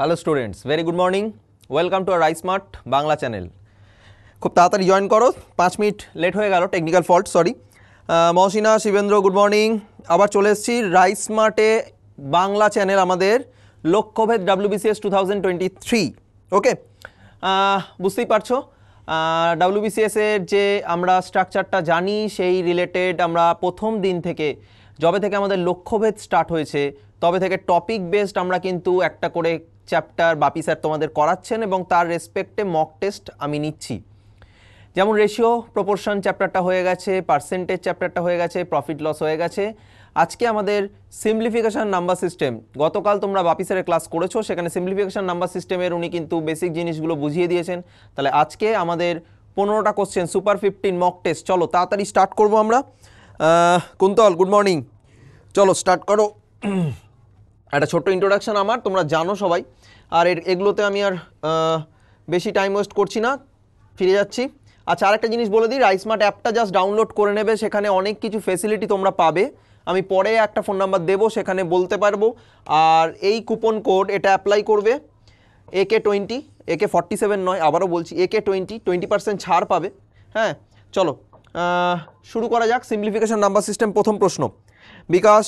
Hello students very good morning welcome to our smart Bangla channel খুব তাড়াতাড়ি join করো পাঁচ মিনিট লেট হয়ে গেল technical fault sorry Mohsina Shibendra good morning আবার চলে এসেছি স্মার্টে বাংলা চ্যানেল আমাদের লক্ষ্যভেদ WBCS two thousand twenty three okay বুঝতেই পারছো ডাব্লিউবিসিএসের যে আমরা স্ট্রাকচারটা জানি সেই রিলেটেড আমরা প্রথম দিন থেকে যবে থেকে আমাদের লক্ষ্যভেদ স্টার্ট হয়েছে তবে থেকে টপিক বেসড আমরা কিন্তু একটা করে চ্যাপ্টার বাপি স্যার তোমাদের করাচ্ছেন এবং তার রেসপেক্টে মক টেস্ট আমি নিচ্ছি যেমন রেশিও প্রপোর্শন চ্যাপ্টারটা হয়ে গেছে পার্সেন্টেজ চ্যাপ্টারটা হয়ে গেছে প্রফিট লস হয়ে গেছে আজকে আমাদের সিম্পলিফিকেশান নাম্বার সিস্টেম গতকাল তোমরা বাপি স্যারের ক্লাস করেছো সেখানে সিম্পলিফিকেশান নাম্বার সিস্টেমের উনি কিন্তু বেসিক জিনিসগুলো বুঝিয়ে দিয়েছেন তাহলে আজকে আমাদের পনেরোটা question super fifteen mock test চলো তাড়াতাড়ি স্টার্ট করবো আমরা কুন্তল গুড মর্নিং চলো স্টার্ট করো একটা ছোট্ট ইন্ট্রোডাকশান আমার তোমরা জানো সবাই আর এর এগুলোতে আমি আর বেশি টাইম ওয়েস্ট করছি না ফিরে যাচ্ছি আচ্ছা আরেকটা জিনিস বলে দিই রাইসমার্ট অ্যাপটা জাস্ট ডাউনলোড করে নেবে সেখানে অনেক কিছু ফেসিলিটি তোমরা পাবে আমি পরে একটা ফোন নাম্বার দেবো সেখানে বলতে পারবো আর এই কুপন কোড এটা অ্যাপ্লাই করবে A K twenty A K forty seven নয় আবারও বলছি A K twenty twenty percent ছাড় পাবে হ্যাঁ চলো শুরু করা যাক সিম্পলিফিকেশান নাম্বার সিস্টেম প্রথম প্রশ্ন Bikash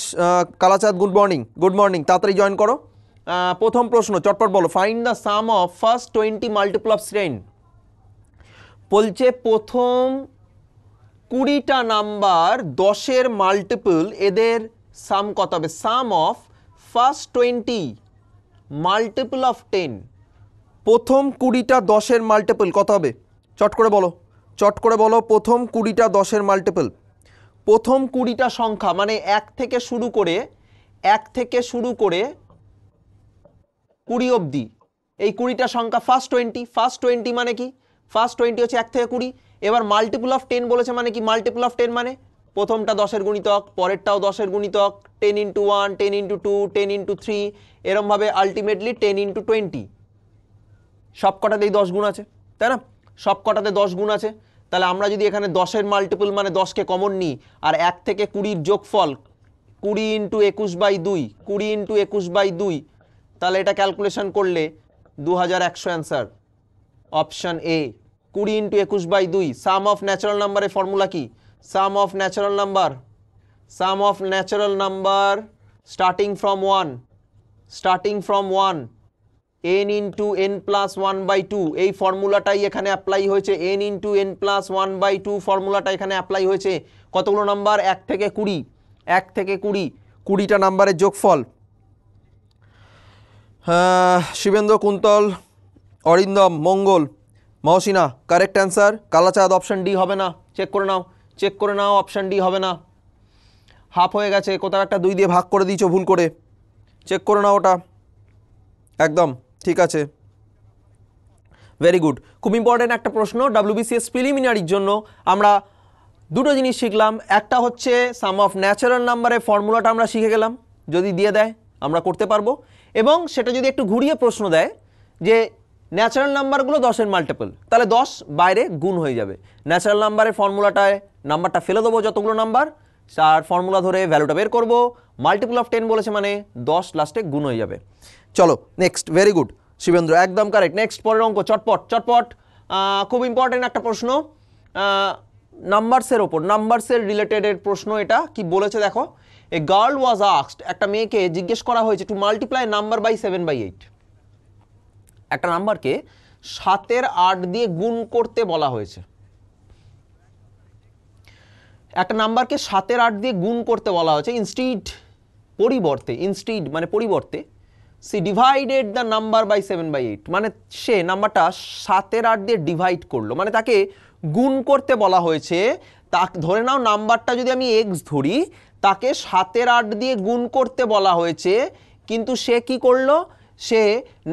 Kalachand good morning good morning তাড়াতাড়ি জয়েন করো প্রথম প্রশ্ন চটপট বলো find the sum of first twenty multiple of শ্রেণ বলছে প্রথম কুড়িটা নাম্বার দশের মাল্টিপল এদের সাম কত হবে sum of first twenty multiple of ten প্রথম কুড়িটা দশের মাল্টিপল কত হবে চট করে বলো চট করে বলো প্রথম কুড়িটা দশের মাল্টিপল প্রথম কুড়িটা সংখ্যা মানে এক থেকে শুরু করে এক থেকে শুরু করে কুড়ি অবধি এই কুড়িটা সংখ্যা ফার্স্ট টোয়েন্টি ফার্স্ট টোয়েন্টি মানে কি ফার্স্ট টোয়েন্টি হচ্ছে এক থেকে কুড়ি এবার মাল্টিপুল অফ টেন বলেছে মানে কি মাল্টিপুল অফ টেন মানে প্রথমটা দশের গুণিতক পরেরটাও দশের গুণিতক ten into one ten into two ten into three এরমভাবে আলটিমেটলি টেন ইন্টু টোয়েন্টি সব কটাতেই দশ গুণ আছে তাই না সব কটাতে দশ গুণ আছে তাহলে আমরা যদি এখানে দশের মাল্টিপল মানে দশকে কমন নিই আর এক থেকে কুড়ির যোগফল কুড়ি ইন্টু একুশ বাই দুই কুড়ি ইন্টু একুশ বাই দুই তাহলে এটা ক্যালকুলেশন করলে দু হাজার একশো অ্যান্সার অপশান এ কুড়ি ইন্টু একুশ বাই দুই সাম অফ ন্যাচারাল নাম্বারের ফর্মুলা কি sum of natural number sum of natural number starting from one starting from one n into n plus one by two এই ফর্মুলাটাই এখানে অ্যাপ্লাই হয়েছে n into n plus one by two ফর্মুলাটা এখানে apply হয়েছে কতগুলো number এক থেকে কুড়ি এক থেকে কুড়ি কুড়িটা নাম্বারের যোগফল Shibendra Kuntal Arindam Mangal Mohsina correct answer Kalachand option D হবে না চেক করে নাও চেক করে নাও অপশান ডি হবে না হাফ হয়ে গেছে কোথাও একটা দুই দিয়ে ভাগ করে দিয়েছ ভুল করে চেক করে নাও ওটা একদম ঠিক আছে ভেরি গুড খুব ইম্পর্টেন্ট একটা প্রশ্ন ডাব্লিউবিসিএস প্রিলিমিনারির জন্য আমরা দুটো জিনিস শিখলাম একটা হচ্ছে সাম অফ ন্যাচারাল নাম্বারের ফর্মুলাটা আমরা শিখে গেলাম যদি দিয়ে দেয় আমরা করতে পারবো এবং সেটা যদি একটু ঘুরিয়ে প্রশ্ন দেয় যে ন্যাচারাল নাম্বারগুলো দশের মাল্টিপল তাহলে দশ বাইরে গুণ হয়ে যাবে ন্যাচারাল নাম্বারের ফর্মুলাটায় নাম্বারটা ফেলে দেবো যতগুলো নাম্বার আর ফর্মুলা ধরে ভ্যালুটা বের করবো মাল্টিপল অফ টেন বলেছে মানে দশ লাস্টে গুণ হয়ে যাবে চলো নেক্সট ভেরি গুড শিবেন্দ্র একদম কারেক্ট নেক্সট পরের অঙ্ক চটপট চটপট খুব ইম্পর্টেন্ট একটা প্রশ্ন নাম্বারসের ওপর নাম্বারসের রিলেটেডের প্রশ্ন এটা কি বলেছে দেখো এ গার্ল ওয়াজ আক্সড একটা মেয়েকে জিজ্ঞেস করা হয়েছে to multiply number by seven by eight একটা নাম্বারকে সাতের আট দিয়ে গুণ করতে বলা হয়েছে একটা নাম্বারকে সাতের আট দিয়ে গুণ করতে বলা হয়েছে ইনস্টিড পরিবর্তে ইনস্টিড মানে পরিবর্তে she divided the number by seven by eight মানে সে নাম্বারটা সাতের আট দিয়ে ডিভাইড করলো মানে তাকে গুণ করতে বলা হয়েছে তা ধরে নাও নাম্বারটা যদি আমি এক্স ধরি তাকে সাতের আট দিয়ে গুণ করতে বলা হয়েছে কিন্তু সে কি করলো সে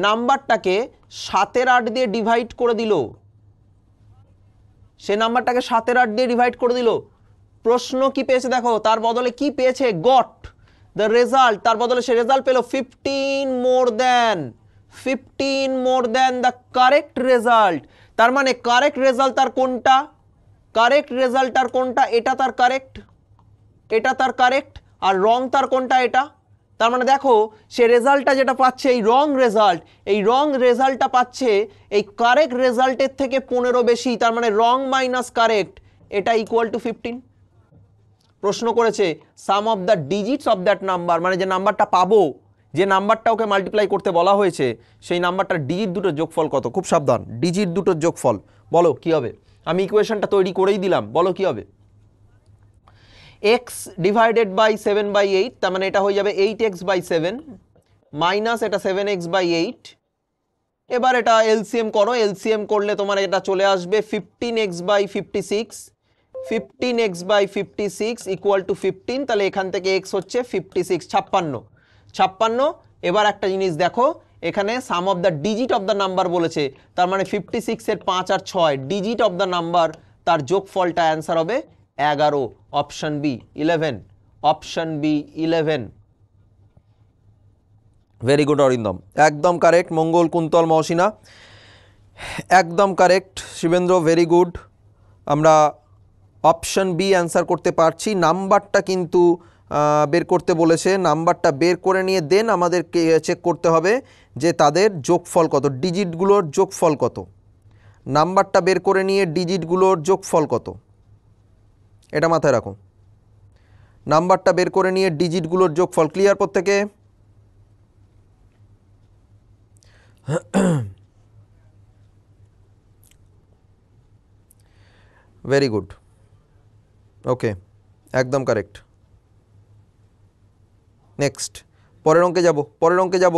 নাম্বারটাকে সাতের আট দিয়ে ডিভাইড করে দিল সে নাম্বারটাকে সাতের আট দিয়ে ডিভাইড করে দিল প্রশ্ন কি পেয়েছে দেখো তার বদলে কি পেয়েছে গট দ্য রেজাল্ট তার বদলে সে রেজাল্ট পেল fifteen more than fifteen more than the correct result তার মানে কারেক্ট রেজাল্ট তার কোনটা কারেক্ট রেজাল্ট তার কোনটা এটা তার কারেক্ট এটা তার কারেক্ট আর রং তার কোনটা এটা তার মানে দেখো সে রেজাল্টটা যেটা পাচ্ছে এই রং রেজাল্ট এই রং রেজাল্টটা পাচ্ছে এই কারেক্ট রেজাল্টের থেকে পনেরো বেশি তার মানে রং মাইনাস কারেক্ট এটা ইকুয়াল টু ফিফটিন প্রশ্ন করেছে sum of the digits of that number মানে যে নাম্বারটা পাবো যে নাম্বারটা ওকে মাল্টিপ্লাই করতে বলা হয়েছে সেই নাম্বারটার ডিজিট দুটোর যোগফল কত খুব সাবধান ডিজিট দুটোর যোগফল বলো কি হবে আমি ইকুয়েশনটা তৈরি করেই দিলাম বলো কি হবে x divided by seven by eight তার মানে এটা হয়ে যাবে eight x by seven minus এটা সেভেন এক্স বাই এইট এবার এটা এলসিএম করো এলসিএম করলে তোমার এটা চলে আসবে fifteen x by fifty six fifteen x by fifty six equal to fifteen তাহলে এখান থেকে এক্স হচ্ছে ফিফটি সিক্স ছাপ্পান্ন ছাপ্পান্ন এবার একটা জিনিস দেখো এখানে sum of the digit of the number বলেছে তার মানে ফিফটি সিক্সের পাঁচ আর ছয় ডিজিট অফ দ্য নাম্বার তার যোগ ফলটা অ্যান্সার হবে এগারো option B eleven option B eleven very good Arindam একদম কারেক্ট মঙ্গল কুন্তল মহসিনা একদম কারেক্ট শিবেন্দ্র ভেরি গুড আমরা অপশান বি অ্যান্সার করতে পারছি নাম্বারটা কিন্তু বের করতে বলেছে নাম্বারটা বের করে নিয়ে দেন আমাদেরকে চেক করতে হবে যে তাদের যোগফল কত ডিজিটগুলোর যোগফল কত নাম্বারটা বের করে নিয়ে ডিজিটগুলোর যোগফল কত এটা মাথায় রাখো নাম্বারটা বের করে নিয়ে ডিজিটগুলোর যোগফল ক্লিয়ার প্রত্যেকে ভেরি গুড ওকে একদম কারেক্ট নেক্সট পরের অঙ্কে যাব পরের অঙ্কে যাব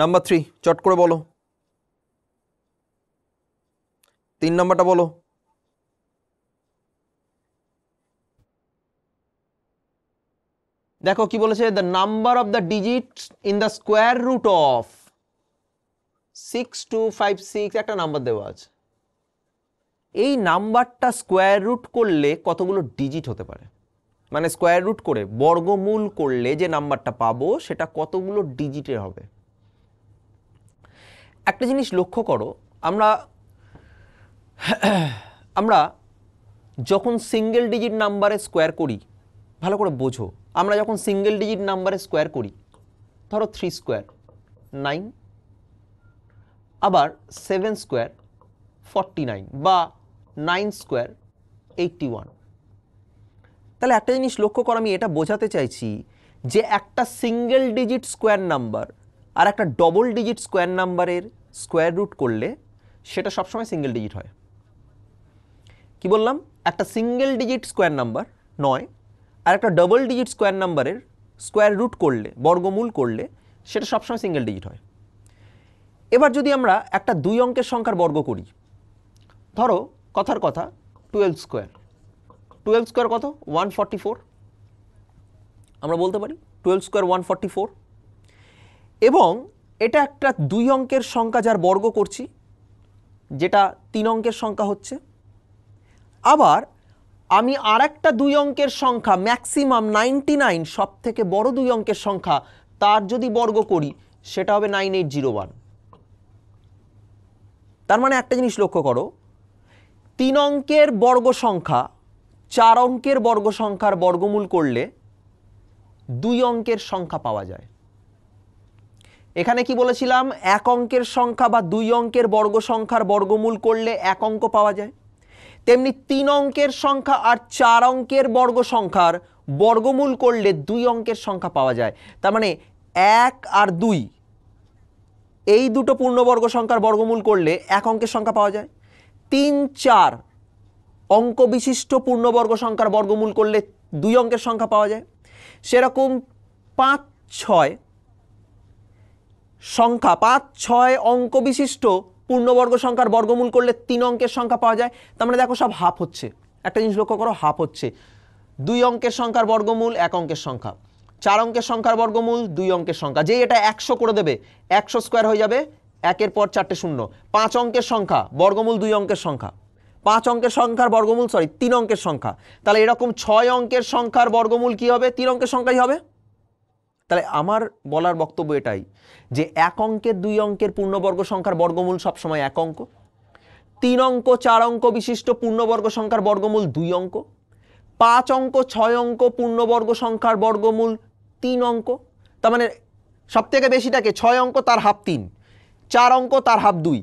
নাম্বার থ্রি চট করে বলো তিন নাম্বারটা বলো দেখো কি বলেছে the number of the digits in the square root of six two five six একটা নাম্বার দেওয়া আছে এই নাম্বারটা স্কোয়ার রুট করলে কতগুলো ডিজিট হতে পারে মানে স্কোয়ার রুট করে বর্গমূল করলে যে নাম্বারটা পাবো সেটা কতগুলো ডিজিটের হবে একটা জিনিস লক্ষ্য করো আমরা আমরা যখন সিঙ্গেল ডিজিট নাম্বারে স্কোয়ার করি ভালো করে বোঝো আমরা যখন সিঙ্গেল ডিজিট নাম্বারে স্কোয়ার করি ধরো থ্রি স্কোয়ার নাইন আবার সেভেন স্কোয়ার ফর্টি নাইন বা নাইন স্কোয়ার এইটটি ওয়ান তাহলে একটা জিনিস লক্ষ্য করো আমি এটা বোঝাতে চাইছি যে একটা সিঙ্গেল ডিজিট স্কোয়ার নাম্বার আর একটা ডবল ডিজিট স্কোয়ার নাম্বারের স্কোয়ার রুট করলে সেটা সবসময় সিঙ্গেল ডিজিট হয় কি বললাম একটা সিঙ্গেল ডিজিট স্কোয়ার নাম্বার নয় আর একটা ডবল ডিজিট স্কোয়ার নাম্বারের স্কোয়ার রুট করলে বর্গমূল করলে সেটা সবসময় সিঙ্গেল ডিজিট হয় এবার যদি আমরা একটা দুই অঙ্কের সংখ্যার বর্গ করি ধরো কথার কথা টুয়েলভ স্কোয়ার টুয়েলভ স্কোয়ার কত ওয়ান ফর্টি ফোর আমরা বলতে পারি twelve square one forty four এবং এটা একটা দুই অঙ্কের সংখ্যা যার বর্গ করছি যেটা তিন অঙ্কের সংখ্যা হচ্ছে আবার আমি আর একটা দুই অঙ্কের সংখ্যা ম্যাক্সিমাম নাইনটি নাইন সব থেকে বড় দুই অঙ্কের সংখ্যা তার যদি বর্গ করি সেটা হবে নাইন এইট জিরো ওয়ান তার মানে একটা জিনিস লক্ষ্য করো তিন অঙ্কের বর্গ সংখ্যা চার অঙ্কের বর্গ সংখ্যার বর্গমূল করলে দুই অঙ্কের সংখ্যা পাওয়া যায় এখানে কি বলেছিলাম এক অঙ্কের সংখ্যা বা দুই অঙ্কের বর্গ সংখ্যার বর্গমূল করলে এক অঙ্ক পাওয়া যায় তেমনি তিন অঙ্কের সংখ্যা আর চার অঙ্কের বর্গ সংখ্যার বর্গমূল করলে দুই অঙ্কের সংখ্যা পাওয়া যায় তার মানে এক আর দুই এই দুটো পূর্ণবর্গ সংখ্যার বর্গমূল করলে এক অঙ্কের সংখ্যা পাওয়া যায় তিন চার অঙ্ক বিশিষ্ট পূর্ণবর্গ সংখ্যার বর্গমূল করলে দুই অঙ্কের সংখ্যা পাওয়া যায় সেরকম পাঁচ ছয় সংখ্যা পাঁচ ছয় অঙ্ক বিশিষ্ট পূর্ণবর্গ সংখ্যার বর্গমূল করলে তিন অঙ্কের সংখ্যা পাওয়া যায় তার মানে দেখো সব হাফ হচ্ছে একটা জিনিস লক্ষ্য করো হাফ হচ্ছে দুই অঙ্কের সংখ্যার বর্গমূল এক অঙ্কের সংখ্যা চার অঙ্কের সংখ্যার বর্গমূল দুই অঙ্কের সংখ্যা যেই এটা একশো করে দেবে একশো স্কোয়ার হয়ে যাবে একের পর চারটে শূন্য পাঁচ অঙ্কের সংখ্যা বর্গমূল দুই অঙ্কের সংখ্যা পাঁচ অঙ্কের সংখ্যার বর্গমূল সরি তিন অঙ্কের সংখ্যা তাহলে এরকম ছয় অঙ্কের সংখ্যার বর্গমূল কি হবে তিন অঙ্কের সংখ্যাই হবে তাহলে আমার বলার বক্তব্য এটাই যে এক অঙ্কের দুই অঙ্কের পূর্ণবর্গ সংখ্যার বর্গমূল সবসময় এক অঙ্ক তিন অঙ্ক চার অঙ্ক বিশিষ্ট পূর্ণবর্গ সংখ্যার বর্গমূল দুই অঙ্ক পাঁচ অঙ্ক ছয় অঙ্ক পূর্ণবর্গ সংখ্যার বর্গমূল তিন অঙ্ক তার মানে সবথেকে বেশিটাকে ছয় অঙ্ক তার হাফ তিন চার অঙ্ক তার হাফ দুই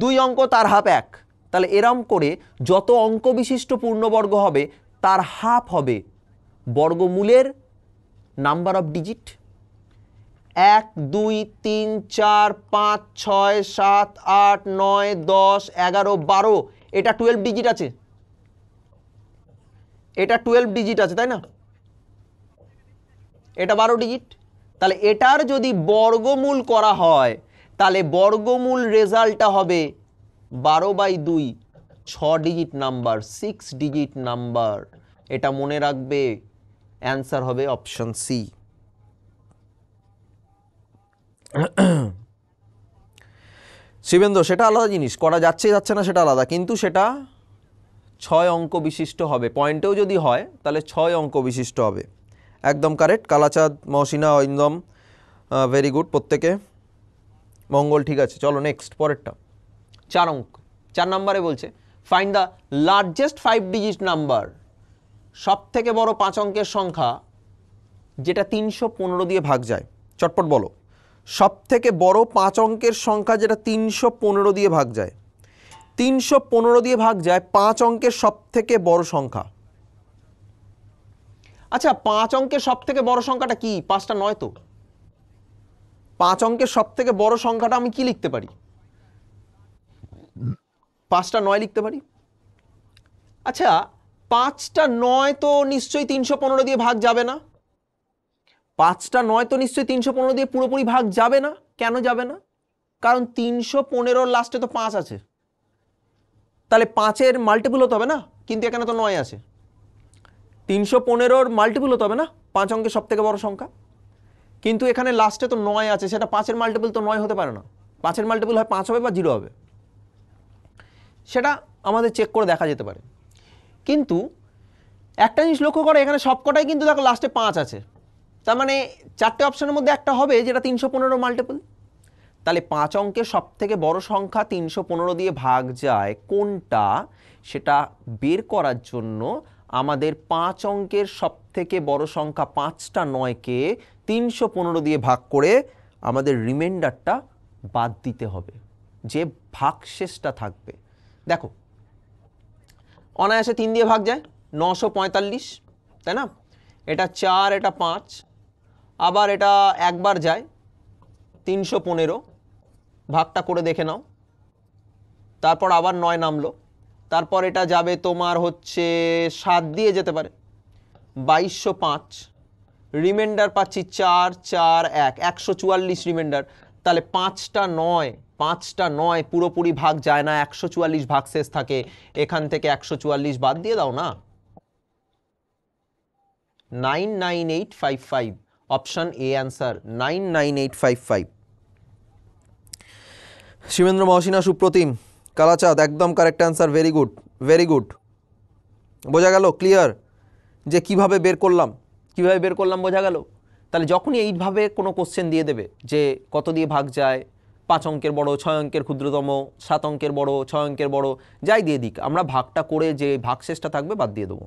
দুই অঙ্ক তার হাফ এক তাহলে এরম করে যত অঙ্ক বিশিষ্ট পূর্ণবর্গ হবে তার হাফ হবে বর্গমূলের নাম্বার অফ ডিজিট এক দুই তিন চার পাঁচ ছয় সাত আট নয় দশ এগারো বারো এটা টুয়েলভ ডিজিট আছে এটা টুয়েলভ ডিজিট আছে তাই না এটা বারো ডিজিট তাহলে এটার যদি বর্গমূল করা হয় তাহলে বর্গমূল রেজাল্টটা হবে বারো বাই দুই ছ digit number six digit number এটা মনে রাখবে অ্যান্সার হবে অপশন সি শিবেন্দ্র সেটা আলাদা জিনিস করা যাচ্ছে যাচ্ছে না সেটা আলাদা কিন্তু সেটা ছয় অঙ্ক বিশিষ্ট হবে পয়েন্টেও যদি হয় তাহলে ছয় অঙ্ক বিশিষ্ট হবে একদম correct Kalachand Mohsina Arindam very good প্রত্যেকে মঙ্গল ঠিক আছে চলো নেক্সট পরেরটা চার অঙ্ক চার নম্বরে বলছে find the largest five digit number সব থেকে বড় পাঁচ অঙ্কের সংখ্যা যেটা তিনশো পনেরো দিয়ে ভাগ যায় চটপট বলো সব থেকে বড় পাঁচ অঙ্কের সংখ্যা যেটা তিনশো পনেরো দিয়ে ভাগ যায় তিনশো পনেরো দিয়ে ভাগ যায় পাঁচ অঙ্কের সব থেকে বড় সংখ্যা আচ্ছা পাঁচ অঙ্কের সব থেকে বড় সংখ্যাটা কি পাঁচটা নয় তো পাঁচ অঙ্কের সব থেকে বড় সংখ্যাটা আমি কি লিখতে পারি পাঁচটা নয় লিখতে পারি আচ্ছা পাঁচটা নয় তো নিশ্চয়ই তিনশো পনেরো দিয়ে ভাগ যাবে না পাঁচটা নয় তো নিশ্চয়ই তিনশো পনেরো দিয়ে পুরোপুরি ভাগ যাবে না কেন যাবে না কারণ তিনশো পনেরোর লাস্টে তো পাঁচ আছে তাহলে পাঁচের মাল্টিপুল হতে হবে না কিন্তু এখানে তো নয় আছে তিনশো পনেরোর মাল্টিপুল হতে হবে না পাঁচ অঙ্কের থেকে বড় সংখ্যা কিন্তু এখানে লাস্টে তো নয় আছে সেটা পাঁচের মাল্টিপল তো নয় হতে পারে না পাঁচের মাল্টিপল হয় পাঁচ হবে বা জিরো হবে সেটা আমাদের চেক করে দেখা যেতে পারে কিন্তু একটা জিনিস লক্ষ্য করে এখানে সবকটাই কিন্তু দেখো লাস্টে পাঁচ আছে তার মানে চারটে অপশানের মধ্যে একটা হবে যেটা তিনশো পনেরো মাল্টিপল তাহলে পাঁচ অঙ্কের সব থেকে বড় সংখ্যা তিনশো পনেরো দিয়ে ভাগ যায় কোনটা সেটা বের করার জন্য আমাদের পাঁচ অঙ্কের সব থেকে বড় সংখ্যা পাঁচটা নয়কে তিনশো পনেরো দিয়ে ভাগ করে আমাদের রিমাইন্ডারটা বাদ দিতে হবে যে ভাগশেষটা থাকবে দেখো অনায়াসে তিন দিয়ে ভাগ যায় নশো পঁয়তাল্লিশ তাই না এটা চার এটা পাঁচ আবার এটা একবার যায় তিনশো পনেরো ভাগটা করে দেখে নাও তারপর আবার নয় নামলো তারপর এটা যাবে তোমার হচ্ছে সাত দিয়ে যেতে পারে বাইশশো পাঁচ রিমাইন্ডার পাচ্ছি চার চার এক একশো চুয়াল্লিশ রিমাইন্ডার তাহলে পাঁচটা নয় পাঁচটা নয় পুরোপুরি ভাগ যায় না একশো চুয়াল্লিশ ভাগ শেষ থাকে এখান থেকে একশো চুয়াল্লিশ বাদ দিয়ে দাও না nine nine eight five five option A answer nine nine eight five five Shibendra Mohsina Supratim Kalachand একদম correct answer very good very good বোঝা গেল ক্লিয়ার যে কিভাবে বের করলাম কীভাবে বের করলাম বোঝা গেল তাহলে যখনই এইভাবে কোনো কোশ্চেন দিয়ে দেবে যে কত দিয়ে ভাগ যায় পাঁচ অঙ্কের বড় ছয় অঙ্কের ক্ষুদ্রতম সাত অঙ্কের বড় ছয় অঙ্কের বড় যাই দিয়ে দিক আমরা ভাগটা করে যে ভাগশেষটা থাকবে বাদ দিয়ে দেবো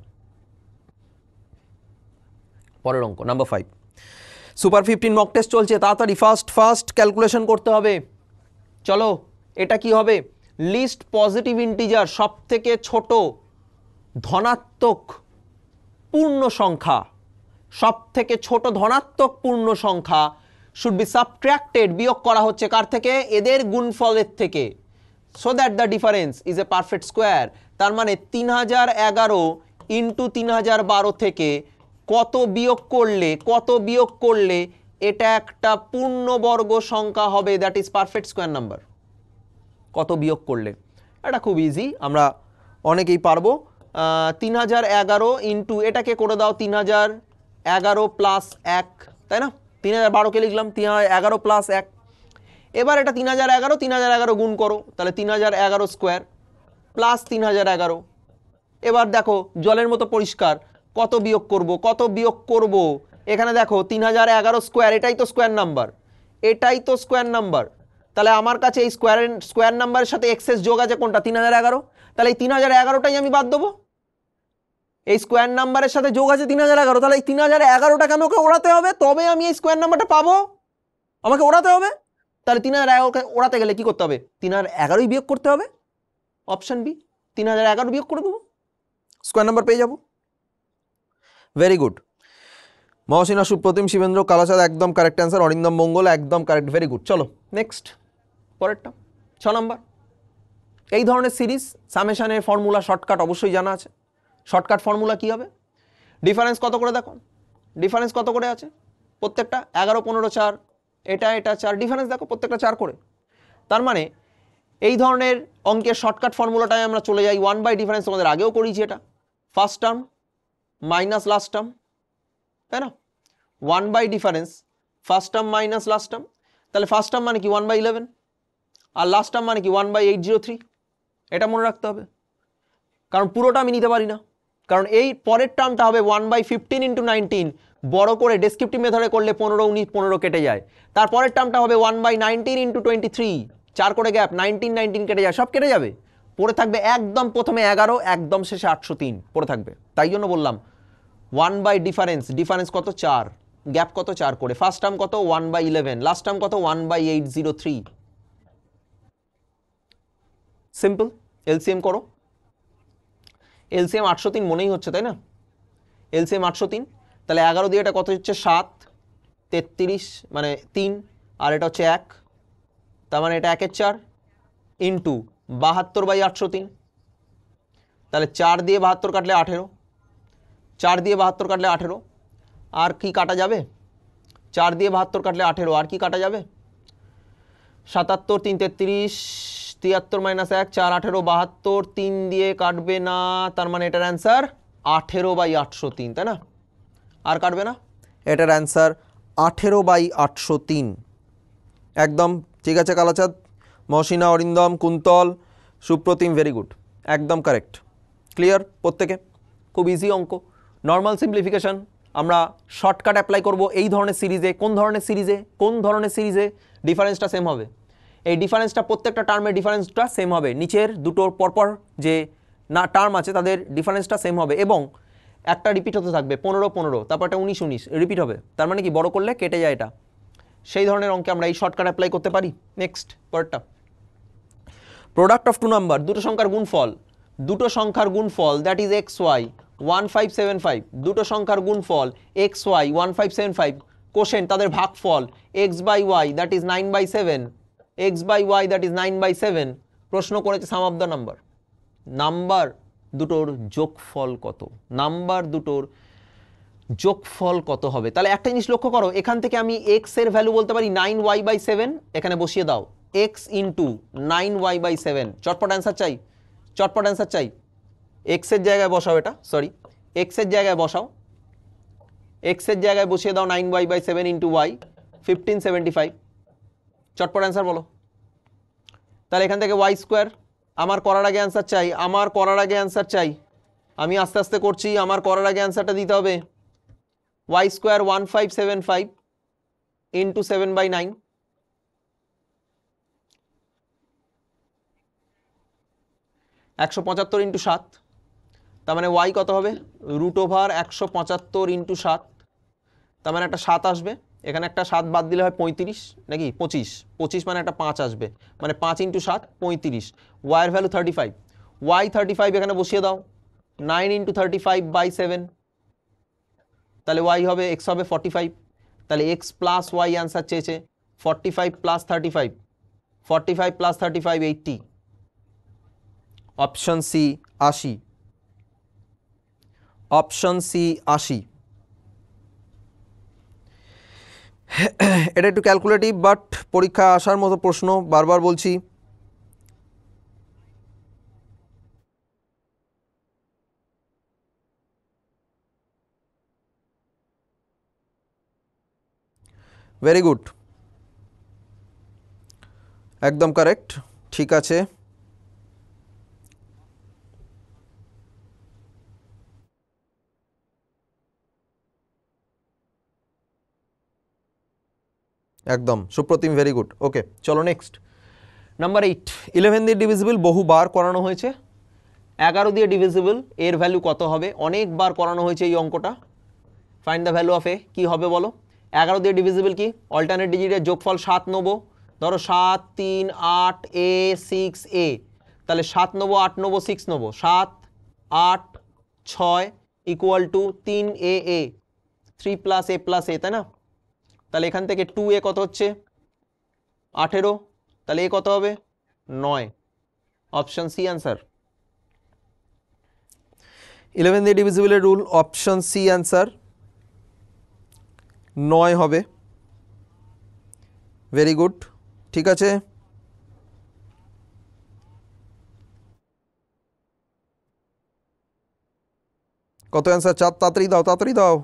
পরের অঙ্ক number five super fifteen mock test চলছে তাড়াতাড়ি ফার্স্ট ফার্স্ট ক্যালকুলেশন করতে হবে চলো এটা কি হবে লিস্ট পজিটিভ ইন্টিজার সব থেকে ছোট ধনাত্মক পূর্ণ সংখ্যা সব থেকে ছোট ধনাত্মক পূর্ণ সংখ্যা শুড বি সাবট্র্যাক্টেড বিয়োগ করা হচ্ছে কার থেকে এদের গুণফলের থেকে so that the difference is a perfect square তার মানে তিন হাজার এগারো ইন্টু তিন হাজার বারো থেকে কত বিয়োগ করলে কত বিয়োগ করলে এটা একটা পূর্ণবর্গ সংখ্যা হবে that is perfect square number কত বিয়োগ করলে এটা খুব ইজি আমরা অনেকেই পারবো তিন হাজার এগারো ইন্টু এটাকে করে দাও তিন হাজার এগারো প্লাস এক তাই না তিন হাজার বারোকে লিখলাম তিন হাজার এগারো প্লাস এক এবার এটা তিন হাজার এগারো তিন হাজার এগারো গুণ করো তাহলে তিন হাজার এগারো স্কোয়ার প্লাস তিন হাজার এগারো এবার দেখো জলের মতো পরিষ্কার কত বিয়োগ করব কত বিয়োগ করব এখানে দেখো তিন হাজার এগারো স্কোয়ার এটাই তো স্কোয়ার নাম্বার এটাই তো স্কোয়ার নাম্বার তাহলে আমার কাছে এই স্কোয়ার স্কোয়ার নাম্বারের সাথে এক্সেস যোগ আছে কোনটা তিন হাজার এগারো তাহলে এই তিন হাজার এগারোটাই আমি বাদ দেবো এই স্কোয়ার নাম্বারের সাথে যোগ আছে তিন হাজার এগারো তাহলে এই তিন হাজার এগারোটাকে আমাকে ওড়াতে হবে তবে আমি এই স্কোয়ার নাম্বারটা পাবো আমাকে ওড়াতে হবে তাহলে তিন হাজার এগারোকে ওড়াতে গেলে কি করতে হবে তিন হাজার এগারোই বিয়োগ করতে হবে অপশান বি তিন হাজার এগারো বিয়োগ করে দেবো স্কোয়ার নাম্বার পেয়ে যাব ভেরি গুড মহসিনা সুপ্রতিম শিবেন্দ্র কালাসাদ একদম কারেক্ট অ্যান্সার অরিন্দম মঙ্গল একদম কারেক্ট ভেরি গুড চলো নেক্সট পরেরটা ছ নম্বর এই ধরনের সিরিজ সামেশানের ফর্মুলা শর্টকাট অবশ্যই জানা আছে শর্টকাট ফর্মুলা কী হবে ডিফারেন্স কত করে দেখো ডিফারেন্স কত করে আছে প্রত্যেকটা এগারো পনেরো চার এটা এটা চার ডিফারেন্স দেখো প্রত্যেকটা চার করে তার মানে এই ধরনের অঙ্কের শর্টকাট ফর্মুলাটায় আমরা চলে যাই ওয়ান বাই ডিফারেন্স তোমাদের আগেও করিয়েছি এটা first term minus last term তাই না one by difference first term minus last term তাহলে ফার্স্ট টার্ম মানে কি ওয়ান বাই ইলেভেন আর লাস্ট টার্ম মানে কি one by eight zero three এটা মনে রাখতে হবে কারণ পুরোটা আমি নিতে পারি না কারণ এই পরের টার্মটা হবে one by fifteen into nineteen বড়ো করে ডেসক্রিপটিভ মেথডে করলে পনেরো উনিশ পনেরো কেটে যায় তারপরের টার্মটা হবে one by nineteen into twenty three চার করে গ্যাপ নাইনটিন নাইনটিন কেটে যায় সব কেটে যাবে পড়ে থাকবে একদম প্রথমে এগারো একদম শেষে আটশো তিন পড়ে থাকবে তাই জন্য বললাম ওয়ান বাই ডিফারেন্স ডিফারেন্স কত চার গ্যাপ কত চার করে ফার্স্ট টার্ম কত one by eleven last term কত one by eight zero three simple LCM করো এলসিএম আটশো তিন মনেই হচ্ছে তাই না এলসিএম আটশো তিন তাহলে এগারো দিয়ে এটা কত হচ্ছে সাত তেত্রিশ মানে তিন আর এটা হচ্ছে এক তার মানে এটা একের চার ইন্টু বাহাত্তর বাই আটশো তিন তাহলে চার দিয়ে বাহাত্তর কাটলে আঠেরো চার দিয়ে বাহাত্তর কাটলে আঠেরো আর কি কাটা যাবে চার দিয়ে বাহাত্তর কাটলে আঠেরো আর কি কাটা যাবে সাতাত্তর তিন তেত্রিশ তিয়াত্তর মাইনাস এক চার আঠেরো বাহাত্তর তিন দিয়ে কাটবে না তার মানে এটার অ্যান্সার আঠেরো বাই আটশো তিন তাই না আর কাটবে না এটার অ্যান্সার আঠেরো বাই আটশো তিন একদম ঠিক আছে কালাচাঁদ মহসিনা অরিন্দম কুন্তল সুপ্রতিম ভেরি গুড একদম কারেক্ট ক্লিয়ার প্রত্যেকে খুব ইজি অঙ্ক নর্মাল সিম্পলিফিকেশান আমরা শর্টকাট অ্যাপ্লাই করব এই ধরনের সিরিজে কোন ধরনের সিরিজে কোন ধরনের সিরিজে ডিফারেন্সটা সেম হবে এই ডিফারেন্সটা প্রত্যেকটা টার্মের ডিফারেন্সটা সেম হবে নিচের দুটোর পরপর যে না টার্ম আছে তাদের ডিফারেন্সটা সেম হবে এবং একটা রিপিট হতে থাকবে পনেরো পনেরো একটা উনিশ উনিশ রিপিট হবে তার মানে কি বড় করলে কেটে যায় এটা সেই ধরনের অঙ্কে আমরা এই শর্টকাট অ্যাপ্লাই করতে পারি নেক্সট পরেরটা প্রোডাক্ট অফ টু নাম্বার দুটো সংখ্যার গুণফল দুটো সংখ্যার গুণফল that is x y one five seven five দুটো সংখ্যার গুণফল x y one five seven five quotient তাদের ভাগফল x by y that is nine by seven x by y that is nine by seven প্রশ্ন করেছে sum of the number number দুটোর যোগফল কত নাম্বার দুটোর যোগফল কত হবে তাহলে একটা জিনিস লক্ষ্য করো এখান থেকে আমি এক্সের ভ্যালু বলতে পারি নাইন ওয়াই বাই সেভেন এখানে বসিয়ে দাও x into nine y by seven চটপট অ্যান্সার চাই চটপট অ্যান্সার চাই এক্সের জায়গায় বসাও এটা সরি এক্সের জায়গায় বসাও এক্সের জায়গায় বসিয়ে দাও nine y by seven into y fifteen seventy five চটপট অ্যান্সার বলো তাহলে এখান থেকে ওয়াই স্কোয়ার আমার করার আগে অ্যান্সার চাই আমার করার আগে অ্যান্সার চাই আমি আস্তে আস্তে করছি আমার করার আগে অ্যান্সারটা দিতে হবে y square one five seven five into seven by nine একশো পঁচাত্তর ইন্টু সাত তার মানে ওয়াই কত হবে রুট ওভার একশো পঁচাত্তর ইন্টু সাত তার মানে একটা সাত আসবে এখানে একটা সাত বাদ দিলে হয় পঁয়ত্রিশ নাকি পঁচিশ পঁচিশ মানে একটা পাঁচ আসবে মানে পাঁচ ইন্টু সাত পঁয়ত্রিশ ওয়াইয়ের value thirty five y thirty five এখানে বসিয়ে দাও nine into thirty five by seven তাহলে ওয়াই হবে এক্স হবে ফর্টি ফাইভ তাহলে এক্স প্লাস ওয়াই অ্যান্সার চেয়েছে forty five plus thirty five forty five plus thirty five eighty option C আশি option C আশি এটা একটু ক্যালকুলেটিভ বাট পরীক্ষা আসার মতো প্রশ্ন বারবার বলছি ভেরি গুড একদম কারেক্ট ঠিক আছে একদম সুপ্রতিম ভেরি গুড ওকে চলো নেক্সট নাম্বার এইট ইলেভেন দিয়ে ডিভিজিবল বহুবার করানো হয়েছে এগারো দিয়ে ডিভিজিবল এর ভ্যালু কত হবে অনেকবার করানো হয়েছে এই অঙ্কটা find the value of A কী হবে বলো এগারো দিয়ে ডিভিজিবল কি অল্টারনেট ডিজিটের যোগফল সাত নেবো ধরো সাত তিন আট এ সিক্স এ তাহলে সাত নেবো আট নেবো সিক্স নেবো সাত আট ছয় ইকুয়াল টু তিন A A three plus A plus A তাই না তাহলে এখান থেকে 2a কত হচ্ছে 18 তাহলে a কত হবে 9 অপশন সি आंसर 11 এ divisibility rule option C answer 9 হবে ভেরি গুড ঠিক আছে কত आंसर 4 3 দাও 3 দাও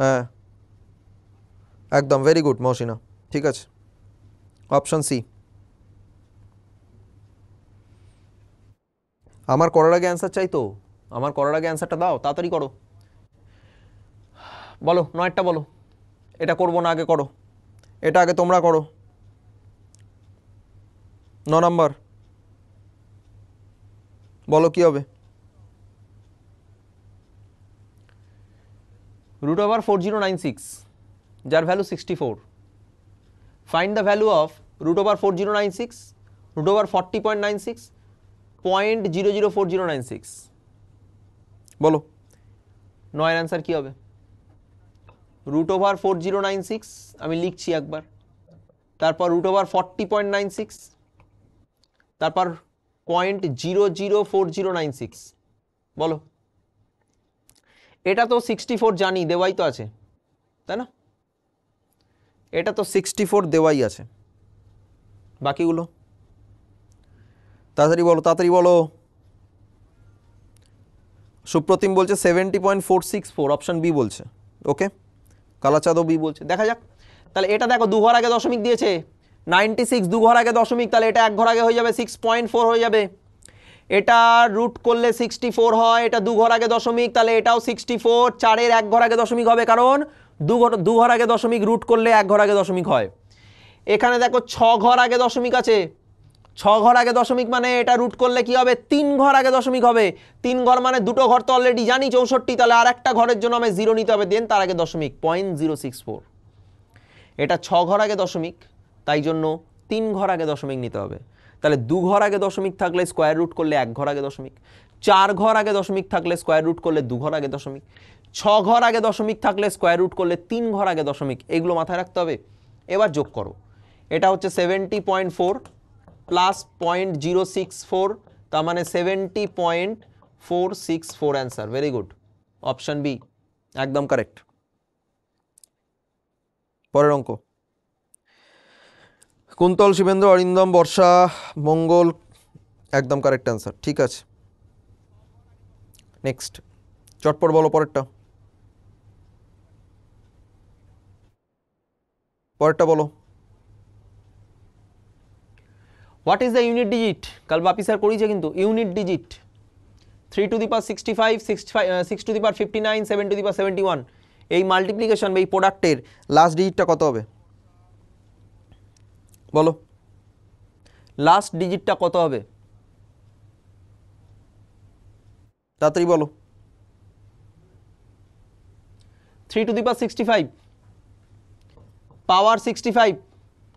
হ্যাঁ একদম ভেরি গুড মহসিনা ঠিক আছে অপশান সি আমার করার আগে অ্যান্সার চাই তো আমার করার আগে অ্যান্সারটা দাও তাড়াতাড়ি করো বলো নয়টা বলো এটা করবো না আগে করো এটা আগে তোমরা করো ন নম্বর বলো কি হবে root over four zero nine six যার value sixty four find the value of root over four zero nine six root over forty point nine six point zero zero four zero nine six বলো নয়ের answer কী হবে root over four zero nine six আমি লিখছি একবার তারপর root over forty point nine six তারপর point zero zero four zero nine six বলো এটা তো সিক্সটি ফোর জানি দেওয়াই তো আছে তাই না এটা তো সিক্সটি ফোর দেওয়াই আছে বাকিগুলো তাড়াতাড়ি বলো তাড়াতাড়ি বলো সুপ্রতিম বলছে seventy point four six four option B বলছে ওকে কালাচাঁদও বি বলছে দেখা যাক তাহলে এটা দেখো দু ঘর আগে দশমিক দিয়েছে নাইনটি সিক্স দু ঘর আগে দশমিক তাহলে এটা এক ঘর আগে হয়ে যাবে সিক্স পয়েন্ট ফোর হয়ে যাবে এটা রুট করলে সিক্সটি ফোর হয় এটা দু ঘর আগে দশমিক তাহলে এটাও সিক্সটি ফোর চারের এক ঘর আগে দশমিক হবে কারণ দু ঘর দু ঘর আগে দশমিক রুট করলে এক ঘর আগে দশমিক হয় এখানে দেখো ছ ঘর আগে দশমিক আছে ছ ঘর আগে দশমিক মানে এটা রুট করলে কি হবে তিন ঘর আগে দশমিক হবে তিন ঘর মানে দুটো ঘর তো অলরেডি জানি চৌষট্টি তাহলে আর একটা ঘরের জন্য আমি জিরো নিতে হবে দেন তার আগে দশমিক পয়েন্ট জিরো সিক্স ফোর এটা ছ ঘর আগে দশমিক তাই জন্য তিন ঘর আগে দশমিক নিতে হবে তাহলে দু ঘর আগে দশমিক থাকলে স্কোয়ার রুট করলে এক ঘর আগে দশমিক চার ঘর আগে দশমিক থাকলে স্কোয়ার রুট করলে দু ঘর আগে দশমিক ছ ঘর আগে দশমিক থাকলে স্কোয়ার রুট করলে তিন ঘর আগে দশমিক এগুলো মাথায় রাখতে হবে এবার যোগ করো এটা হচ্ছে seventy point four plus point zero six four তার মানে seventy point four six four answer very good option B একদম কারেক্ট পরের অঙ্ক কুন্তল শিবেন্দ্র অরিন্দম বর্ষা মঙ্গল একদম কারেক্ট অ্যান্সার ঠিক আছে নেক্সট চটপট বলো পরেরটা পরেরটা বলো what is the unit digit কাল বাপি স্যার করিয়েছে কিন্তু unit digit three to the power sixty five sixty five six to the power fifty nine seven to the power seventy one এই মাল্টিপ্লিকেশন বা এই প্রোডাক্টের লাস্ট ডিজিটটা কত হবে বলো লাস্ট ডিজিটটা কত হবে তাড়াতাড়ি বলো three to the power sixty five power sixty five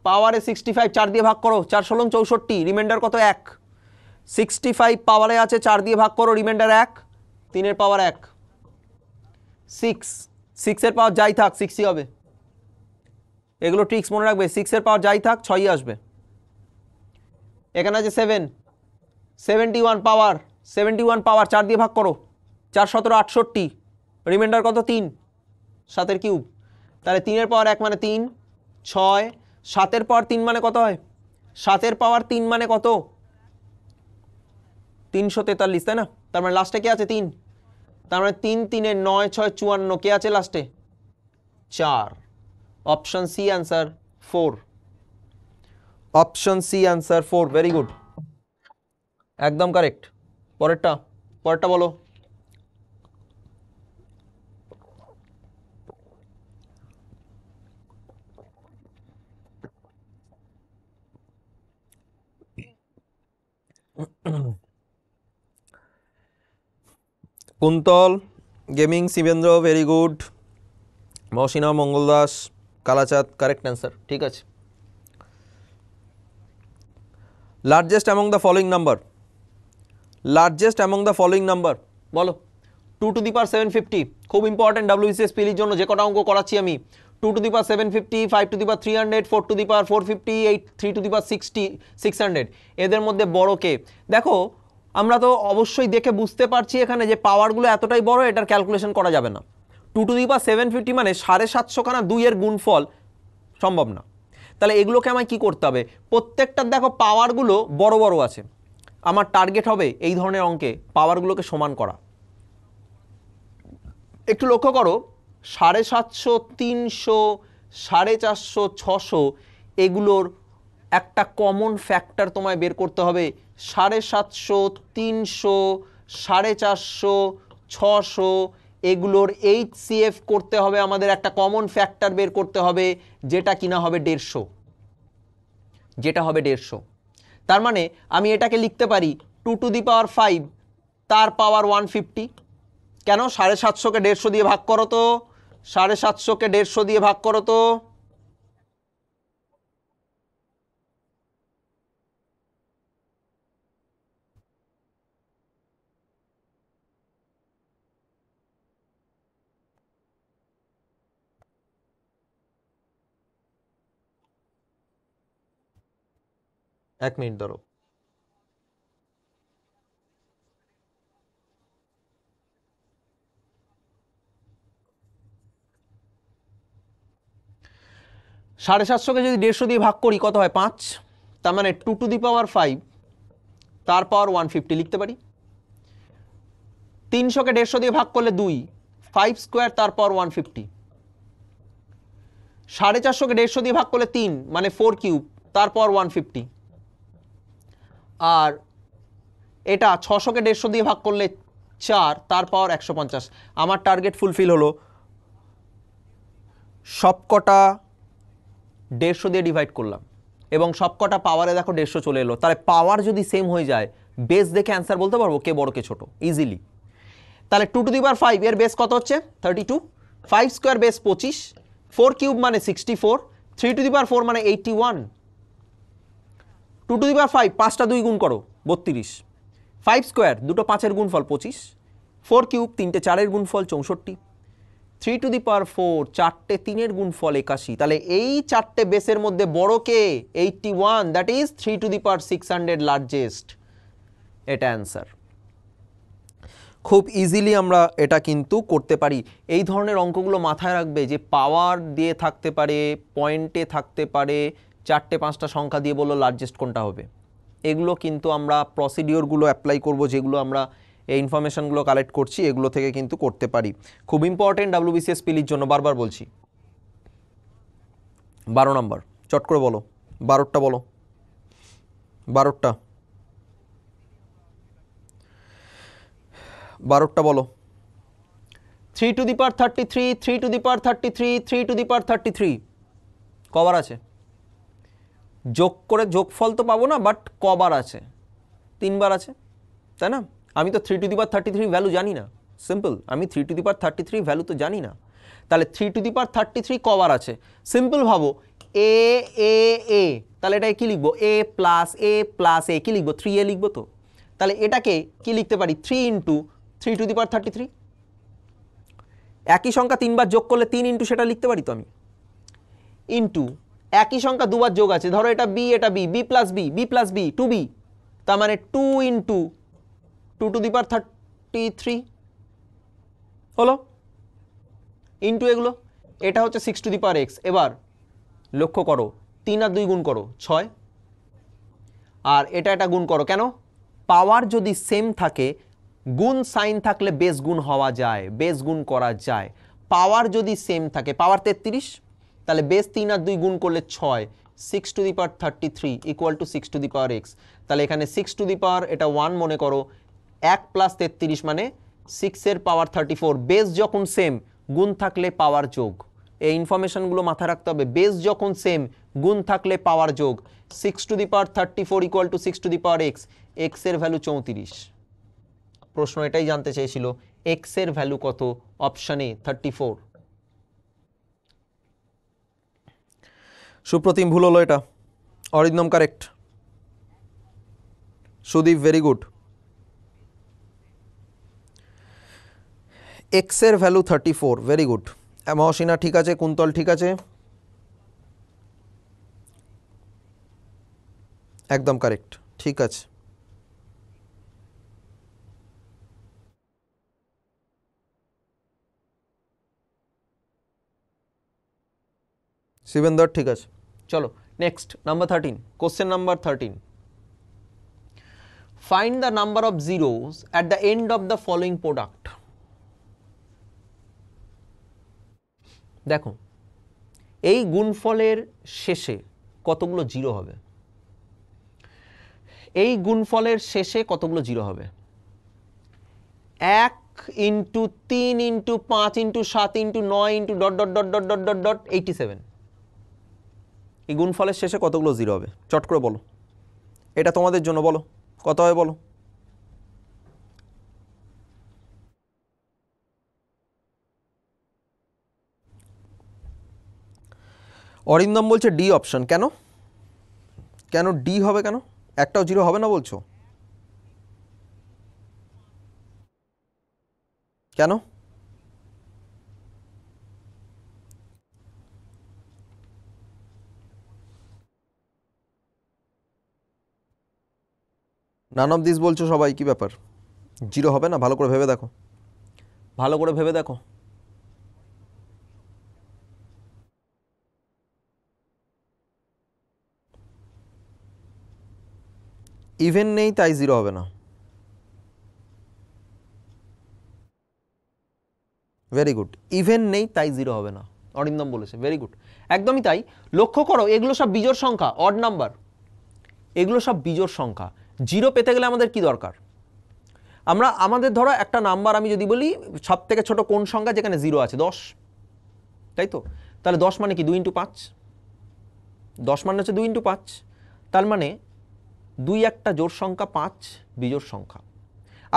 পাওয়ারে সিক্সটি ফাইভ চার দিয়ে ভাগ করো চার ষোলো চৌষট্টি রিমাইন্ডার কত এক সিক্সটি ফাইভ পাওয়ারে আছে চার দিয়ে ভাগ করো রিমাইন্ডার এক তিনের পাওয়ার এক সিক্স সিক্সের পাওয়ার যাই থাক সিক্সই হবে এগুলো ট্রিক্স মনে রাখবে সিক্সের পাওয়ার যাই থাক ছয়ই আসবে এখানে আছে seven seventy one power seventy one power চার দিয়ে ভাগ করো চার সতেরো আটষট্টি রিমাইন্ডার কত তিন সাতের কিউব তাহলে তিনের পাওয়ার এক মানে তিন ছয় সাতের পাওয়ার তিন মানে কত হয় সাতের পাওয়ার তিন মানে কত তিনশো তেতাল্লিশ তাই না তার মানে লাস্টে কে আছে তিন তার মানে তিন তিনে নয় ছয় চুয়ান্ন কে আছে লাস্টে চার option C answer four option C answer four very good একদম কারেক্ট পরেরটা পরেরটা বলো Kuntal gaming Shibendra very good Mohsina Mangal Das Kalachand correct answer ঠিক আছে largest among the following number largest among the following number বলো two to the power seven fifty খুব important WBCS পিলির জন্য যে কটা অঙ্ক করাচ্ছি আমি two to the power seven fifty five to the power three hundred four to the power four fifty eight three to the power sixty six hundred এদের মধ্যে বড় কে দেখো আমরা তো অবশ্যই দেখে বুঝতে পারছি এখানে যে পাওয়ারগুলো এতটাই বড় এটার ক্যালকুলেশন করা যাবে না two to the power seven fifty মানে সাড়ে সাতশোখানা দুইয়ের গুণফল সম্ভব না তাহলে এগুলোকে আমায় কি করতে হবে প্রত্যেকটার দেখো পাওয়ারগুলো বড় বড় আছে আমার টার্গেট হবে এই ধরনের অঙ্কে পাওয়ারগুলোকে সমান করা একটু লক্ষ্য করো সাড়ে সাতশো তিনশো সাড়ে চারশো ছশো এগুলোর একটা কমন ফ্যাক্টর তোমায় বের করতে হবে সাড়ে সাতশো তিনশো সাড়ে চারশো ছশো এগুলোর এইচ সিএফ করতে হবে আমাদের একটা কমন ফ্যাক্টর বের করতে হবে যেটা কিনা হবে দেড়শো যেটা হবে দেড়শো তার মানে আমি এটাকে লিখতে পারি two to the power five তার পাওয়ার ওয়ান ফিফটি কেন সাড়ে সাতশোকে দেড়শো দিয়ে ভাগ করো তো সাড়ে সাতশোকে দেড়শো দিয়ে ভাগ করো তো এক মিনিট ধরো সাড়ে সাতশোকে যদি দেড়শো দিয়ে ভাগ করি কত হয় পাঁচ তার মানে two to the power five তার পাওয়ার ওয়ান ফিফটি লিখতে পারি তিনশোকে দেড়শো দিয়ে ভাগ করলে দুই ফাইভ স্কোয়ার তার পাওয়ার ওয়ান ফিফটি সাড়ে চারশোকে দেড়শো দিয়ে ভাগ করলে তিন মানে ফোর কিউব তার পাওয়ার ওয়ান ফিফটি আর এটা ছশোকে দেড়শো দিয়ে ভাগ করলে চার তার পাওয়ার একশো পঞ্চাশ আমার টার্গেট ফুলফিল হলো সবকটা দেড়শো দিয়ে ডিভাইড করলাম এবং সবকটা পাওয়ারে দেখো দেড়শো চলে এলো তাহলে পাওয়ার যদি সেম হয়ে যায় বেস দেখে অ্যান্সার বলতে পারবো কে বড় কে ছোটো ইজিলি তাহলে টু টু দিবার ফাইভ এর বেস কত হচ্ছে thirty two five square base পঁচিশ ফোর কিউব মানে sixty four three to the power four মানে eighty one two to the power five পাঁচটা দুই গুণ করো বত্রিশ ফাইভ স্কোয়ার দুটো পাঁচের গুণফল পঁচিশ ফোর কিউব তিনটে চারের গুণফল চৌষট্টি three to the power four চারটে তিনের গুণ ফল একাশি তাহলে এই চারটে বেসের মধ্যে বড় কে eighty one that is three to the power six hundred largest এটা অ্যান্সার খুব ইজিলি আমরা এটা কিন্তু করতে পারি এই ধরনের অঙ্কগুলো মাথায় রাখবে যে পাওয়ার দিয়ে থাকতে পারে পয়েন্টে থাকতে পারে চারটে পাঁচটা সংখ্যা দিয়ে বললো লার্জেস্ট কোনটা হবে এগুলো কিন্তু আমরা প্রসিডিওরগুলো অ্যাপ্লাই করব যেগুলো আমরা এই ইনফরমেশানগুলো কালেক্ট করছি এগুলো থেকে কিন্তু করতে পারি খুব ইম্পর্টেন্ট ডাব্লিউবিসিএস পিলির জন্য বারবার বলছি বারো নম্বর চট করে বলো বারোটা বলো বারোটা বারোটা বলো three to the power thirty three three to the power thirty three three to the power thirty three কবার আছে যোগ করে যোগফল তো পাবো না বাট কবার আছে তিনবার আছে তাই না আমি তো three to the power thirty three value জানি না সিম্পল আমি three to the power thirty three value তো জানি না তাহলে three to the power thirty three কবার আছে সিম্পল ভাবো এ এ এ তাহলে এটাকে কী লিখবো এ প্লাস এ প্লাস এ কী লিখবো থ্রি এ লিখবো তো তাহলে এটাকে কী লিখতে পারি three into three to the power thirty three একই সংখ্যা তিনবার যোগ করলে তিন ইন্টু সেটা লিখতে পারি তো আমি ইন্টু একই সংখ্যা দুবার যোগ আছে ধরো এটা বি এটা B B plus B B plus B two B তার মানে two into two to the power thirty three হলো ইন্টু এগুলো এটা হচ্ছে six to the power X এবার লক্ষ্য করো তিন আর দুই গুণ করো ছয় আর এটা এটা গুণ করো কেন পাওয়ার যদি সেম থাকে গুণ সাইন থাকলে বেশ গুণ হওয়া যায় বেশ গুণ করা যায় পাওয়ার যদি সেম থাকে পাওয়ার তেত্রিশ তাহলে বেস তিন আর দুই গুণ করলে ছয় six to the power thirty three equal to six to the power X তাহলে এখানে সিক্স টু দি পাওয়ার এটা ওয়ান মনে করো এক প্লাস তেত্রিশ মানে সিক্সের পাওয়ার থার্টি ফোর বেস যখন সেম গুণ থাকলে পাওয়ার যোগ এই ইনফরমেশানগুলো মাথায় রাখতে হবে বেস যখন সেম গুণ থাকলে পাওয়ার যোগ six to the power thirty four equal to six to the power X এক্সের ভ্যালু চৌত্রিশ প্রশ্ন এটাই জানতে চেয়েছিল এক্সের ভ্যালু কত অপশানে থার্টি ফোর সুপ্রতিম ভুল হলো এটা Arindam correct Sudip very good এক্সের value thirty four very good Mohsina ঠিক আছে কুন্তল ঠিক আছে একদম কারেক্ট ঠিক আছে শিবেন্দর ঠিক আছে চলো next number thirteen question number thirteen find the number of zeros at the end of the following product দেখো এই গুণফলের শেষে কতগুলো জিরো হবে এই গুণফলের শেষে কতগুলো জিরো হবে এক ইন্টু তিন ইন্টু পাঁচ ইন্টু সাত ইন্টু নয় into dot dot dot dot dot dot dot eighty seven এই গুণফলের শেষে কতগুলো জিরো হবে চট করে বলো এটা তোমাদের জন্য বলো কত হয় বলো অরিন্দম বলছে ডি অপশন কেন কেন ডি হবে কেন একটাও জিরো হবে না বলছো কেন নান অফ দিস বলছো সবাই কি ব্যাপার জিরো হবে না ভালো করে ভেবে দেখো ভালো করে ভেবে দেখো ইভেন নেই তাই জিরো হবে না ভেরি গুড ইভেন নেই তাই জিরো হবে না অরিন্দম বলেছে ভেরি গুড একদমই তাই লক্ষ্য করো এগুলো সব বিজোর সংখ্যা অড নাম্বার এগুলো সব বিজোর সংখ্যা জিরো পেতে গেলে আমাদের কি দরকার আমরা আমাদের ধরো একটা নাম্বার আমি যদি বলি সব থেকে ছোটো কোন সংখ্যা যেখানে জিরো আছে দশ তাই তো তাহলে দশ মানে কি দুই ইন্টু পাঁচ দশ মানে হচ্ছে দুই ইন্টু পাঁচ তার মানে দুই একটা জোর সংখ্যা পাঁচ বিজোর সংখ্যা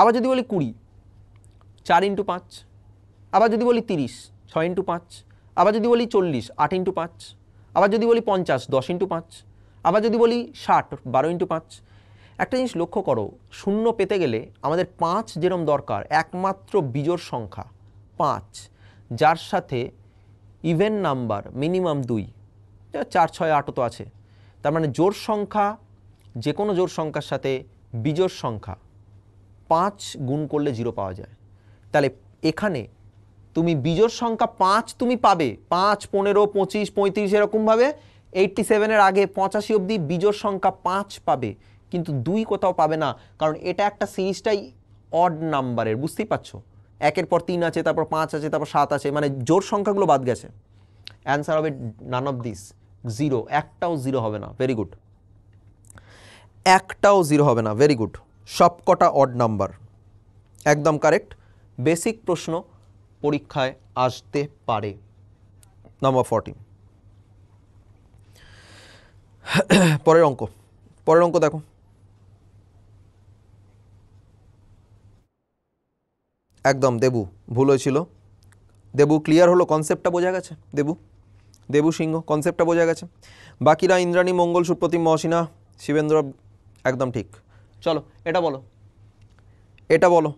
আবার যদি বলি কুড়ি চার ইন্টু পাঁচ আবার যদি বলি তিরিশ ছয় ইন্টু পাঁচ আবার যদি বলি চল্লিশ আট ইন্টু পাঁচ আবার যদি বলি পঞ্চাশ দশ ইন্টু পাঁচ আবার যদি বলি ষাট বারো ইন্টু পাঁচ একটা জিনিস লক্ষ্য করো শূন্য পেতে গেলে আমাদের পাঁচ যেরম দরকার একমাত্র বিজোর সংখ্যা পাঁচ যার সাথে ইভেন নাম্বার মিনিমাম দুই চার ছয় আটও তো আছে তার মানে জোর সংখ্যা যে কোনো জোর সংখ্যার সাথে বিজোর সংখ্যা পাঁচ গুণ করলে জিরো পাওয়া যায় তাহলে এখানে তুমি বিজোর সংখ্যা পাঁচ তুমি পাবে পাঁচ পনেরো পঁচিশ পঁয়ত্রিশ এরকমভাবে এইটটি সেভেনের আগে পঁচাশি অবধি বিজোর সংখ্যা পাঁচ পাবে কিন্তু দুই কোথাও পাবে না কারণ এটা একটা সিরিজটাই অড নাম্বারের বুঝতেই পারছো একের পর তিন আছে তারপর পাঁচ আছে তারপর সাত আছে মানে জোর সংখ্যাগুলো বাদ গেছে অ্যান্সার হবে নান অফ দিস জিরো একটাও জিরো হবে না ভেরি গুড একটাও জিরো হবে না ভেরি গুড সবকটা অড নাম্বার একদম কারেক্ট বেসিক প্রশ্ন পরীক্ষায় আসতে পারে নাম্বার ফর্টিন পরের অঙ্ক পরের অঙ্ক দেখো একদম দেবু ভুল হয়েছিল দেবু ক্লিয়ার হলো কনসেপ্টটা বোঝা গেছে দেবু দেবু সিংহ কনসেপ্টটা বোঝা গেছে বাকিরা ইন্দ্রাণী মঙ্গল সুপ্রতিম মহসিনা শিবেন্দ্র একদম ঠিক চলো এটা বলো এটা বলো